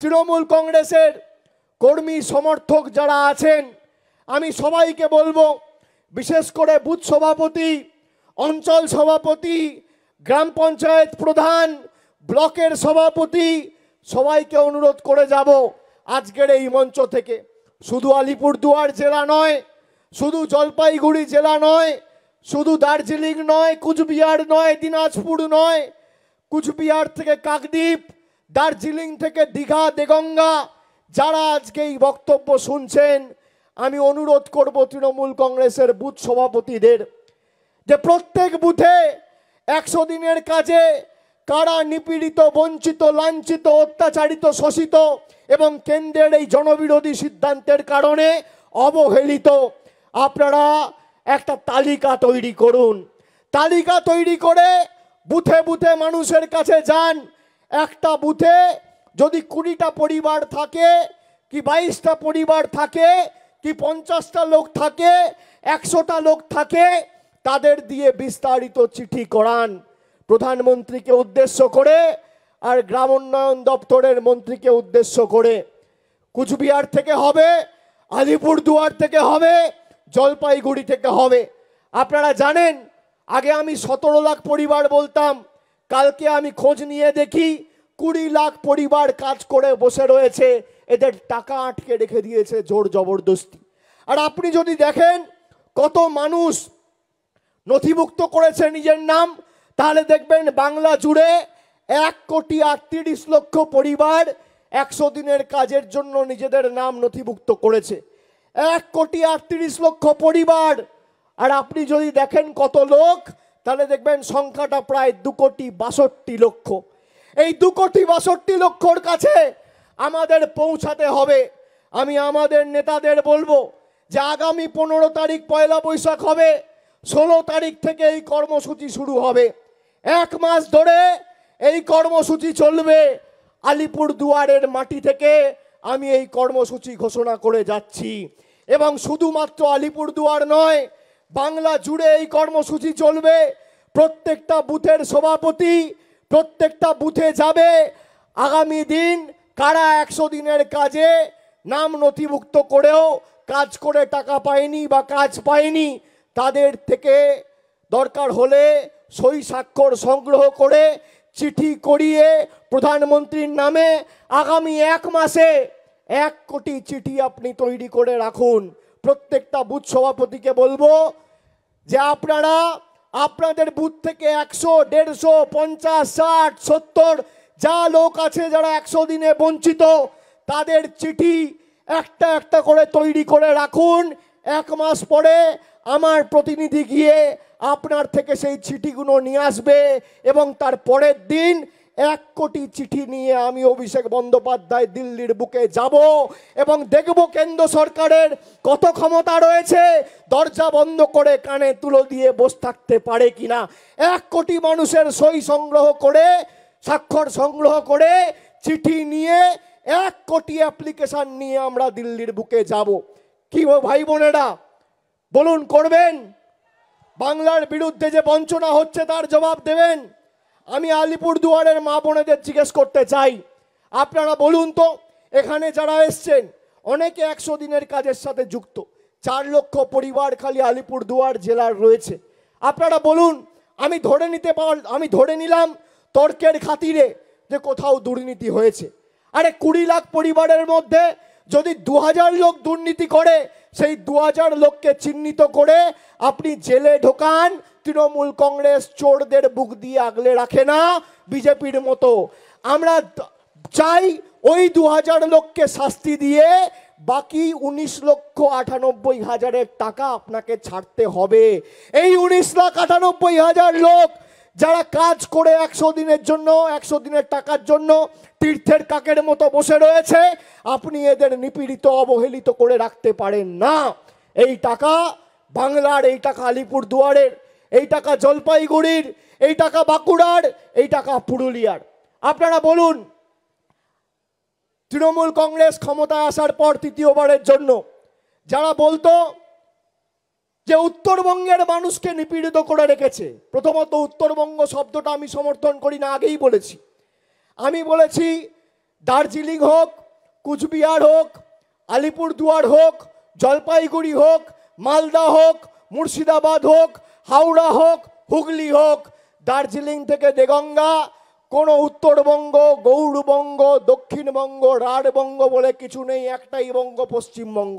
তৃণমূল কংগ্রেসের কর্মী সমর্থক যারা আছেন আমি সবাইকে বলবো বিশেষ করে বুথ সভাপতি অঞ্চল সভাপতি গ্রাম পঞ্চায়েত প্রধান ব্লকের সভাপতি সবাইকে অনুরোধ করে যাব আজকের এই মঞ্চ থেকে শুধু আলিপুরদুয়ার জেলা নয় শুধু জলপাইগুড়ি জেলা নয় শুধু দার্জিলিং নয় কুচবিহার নয় দিনাজপুর নয় কুচবিহার থেকে কাকদ্বীপ দার্জিলিং থেকে দীঘা দেগঙ্গা যারা আজকে এই বক্তব্য শুনছেন আমি অনুরোধ করব তৃণমূল কংগ্রেসের বুথ সভাপতিদের যে প্রত্যেক বুথে একশো দিনের কাজে কারা নিপীড়িত বঞ্চিত লাঞ্ছিত অত্যাচারিত শোষিত এবং কেন্দ্রের এই জনবিরোধী সিদ্ধান্তের কারণে অবহেলিত আপনারা একটা তালিকা তৈরি করুন তালিকা তৈরি করে বুথে বুথে মানুষের কাছে যান একটা বুথে যদি কুড়িটা পরিবার থাকে কি বাইশটা পরিবার থাকে কি পঞ্চাশটা লোক থাকে একশোটা লোক থাকে তাদের দিয়ে বিস্তারিত চিঠি করান প্রধানমন্ত্রীকে উদ্দেশ্য করে আর গ্রাম উন্নয়ন দপ্তরের মন্ত্রীকে উদ্দেশ্য করে কুচবিহার থেকে হবে আলিপুরদুয়ার থেকে হবে জলপাইগুড়ি থেকে হবে আপনারা জানেন আগে আমি সতেরো লাখ পরিবার বলতাম কালকে আমি খোঁজ নিয়ে দেখি কুড়ি লাখ পরিবার কাজ করে বসে রয়েছে এদের টাকা আটকে রেখে দিয়েছে জোর জবরদস্তি আর আপনি যদি দেখেন কত মানুষ নথিভুক্ত করেছে নিজের নাম তাহলে দেখবেন বাংলা জুড়ে এক কোটি আটত্রিশ লক্ষ পরিবার একশো দিনের কাজের জন্য নিজেদের নাম নথিভুক্ত করেছে এক কোটি আটত্রিশ লক্ষ পরিবার আর আপনি যদি দেখেন কত লোক তাহলে দেখবেন সংখ্যাটা প্রায় দু কোটি বাষট্টি লক্ষ এই দু কোটি বাষট্টি লক্ষর কাছে আমাদের পৌঁছাতে হবে আমি আমাদের নেতাদের বলবো যে আগামী পনেরো তারিখ পয়লা বৈশাখ হবে ষোলো তারিখ থেকে এই কর্মসূচি শুরু হবে এক মাস ধরে এই কর্মসূচি চলবে আলিপুর দুয়ারের মাটি থেকে আমি এই কর্মসূচি ঘোষণা করে যাচ্ছি এবং শুধুমাত্র আলিপুর দুয়ার নয় বাংলা জুড়ে এই কর্মসূচি চলবে প্রত্যেকটা বুথের সভাপতি প্রত্যেকটা বুথে যাবে আগামী দিন কারা একশো দিনের কাজে নাম নথিভুক্ত করেও কাজ করে টাকা পায়নি বা কাজ পায়নি তাদের থেকে দরকার হলে সই স্বাক্ষর সংগ্রহ করে চিঠি করিয়ে প্রধানমন্ত্রীর নামে আগামী এক মাসে এক কোটি চিঠি আপনি তৈরি করে রাখুন প্রত্যেকটা বুথ সভাপতিকে বলবো যে আপনারা আপনাদের বুথ থেকে একশো দেড়শো পঞ্চাশ ষাট সত্তর যা লোক আছে যারা একশো দিনে বঞ্চিত তাদের চিঠি একটা একটা করে তৈরি করে রাখুন এক মাস পরে আমার প্রতিনিধি গিয়ে আপনার থেকে সেই চিঠিগুলো নিয়ে আসবে এবং তার পরের দিন এক কোটি চিঠি নিয়ে আমি অভিষেক বন্দ্যোপাধ্যায় দিল্লির বুকে যাব এবং দেখব কেন্দ্র সরকারের কত ক্ষমতা রয়েছে দরজা বন্ধ করে কানে তুলো দিয়ে বসে থাকতে পারে কিনা এক কোটি মানুষের সই সংগ্রহ করে স্বাক্ষর সংগ্রহ করে চিঠি নিয়ে এক কোটি অ্যাপ্লিকেশান নিয়ে আমরা দিল্লির বুকে যাব কি ভাই বোনেরা বলুন করবেন বাংলার বিরুদ্ধে যে বঞ্চনা হচ্ছে তার জবাব দেবেন আমি আলিপুর দুয়ারের মা বোনেদের জিজ্ঞেস করতে চাই আপনারা বলুন তো এখানে যারা এসছেন অনেকে একশো দিনের কাজের সাথে যুক্ত চার লক্ষ পরিবার খালি আলিপুর দুয়ার জেলার রয়েছে আপনারা বলুন আমি ধরে নিতে পার আমি ধরে নিলাম তর্কের খাতিরে যে কোথাও দুর্নীতি হয়েছে আরে কুড়ি লাখ পরিবারের মধ্যে যদি দু লোক দুর্নীতি করে সেই দু লোককে চিহ্নিত করে আপনি জেলে ঢোকান তৃণমূল কংগ্রেস চোরদের বুক দিয়ে আগলে রাখে না বিজেপির মতো আমরা চাই ওই দু হাজার লোককে শাস্তি দিয়ে বাকি উনিশ লক্ষ আটানব্বই হাজারের টাকা আপনাকে ছাড়তে হবে এই উনিশ লাখ আটানব্বই হাজার লোক যারা কাজ করে একশো দিনের জন্য একশো দিনের টাকার জন্য তীর্থের কাকের মতো বসে রয়েছে আপনি এদের নিপীড়িত অবহেলিত করে রাখতে পারেন না এই টাকা বাংলার এই টাকা আলিপুর দুয়ারের এই টাকা জলপাইগুড়ির এই টাকা বাঁকুড়ার এই টাকা পুরুলিয়ার আপনারা বলুন তৃণমূল কংগ্রেস ক্ষমতায় আসার পর তৃতীয়বারের জন্য যারা বলতো যে উত্তরবঙ্গের মানুষকে নিপীড়িত করে রেখেছে প্রথমত উত্তরবঙ্গ শব্দটা আমি সমর্থন করি না আগেই বলেছি আমি বলেছি দার্জিলিং হোক কুচবিহার হোক আলিপুরদুয়ার হোক জলপাইগুড়ি হোক মালদা হোক মুর্শিদাবাদ হোক হাওড়া হোক হুগলি হোক দার্জিলিং থেকে দেগঙ্গা কোনো উত্তরবঙ্গ গৌড়বঙ্গ দক্ষিণবঙ্গ রাঢ়বঙ্গ বলে কিছু নেই একটাই বঙ্গ পশ্চিমবঙ্গ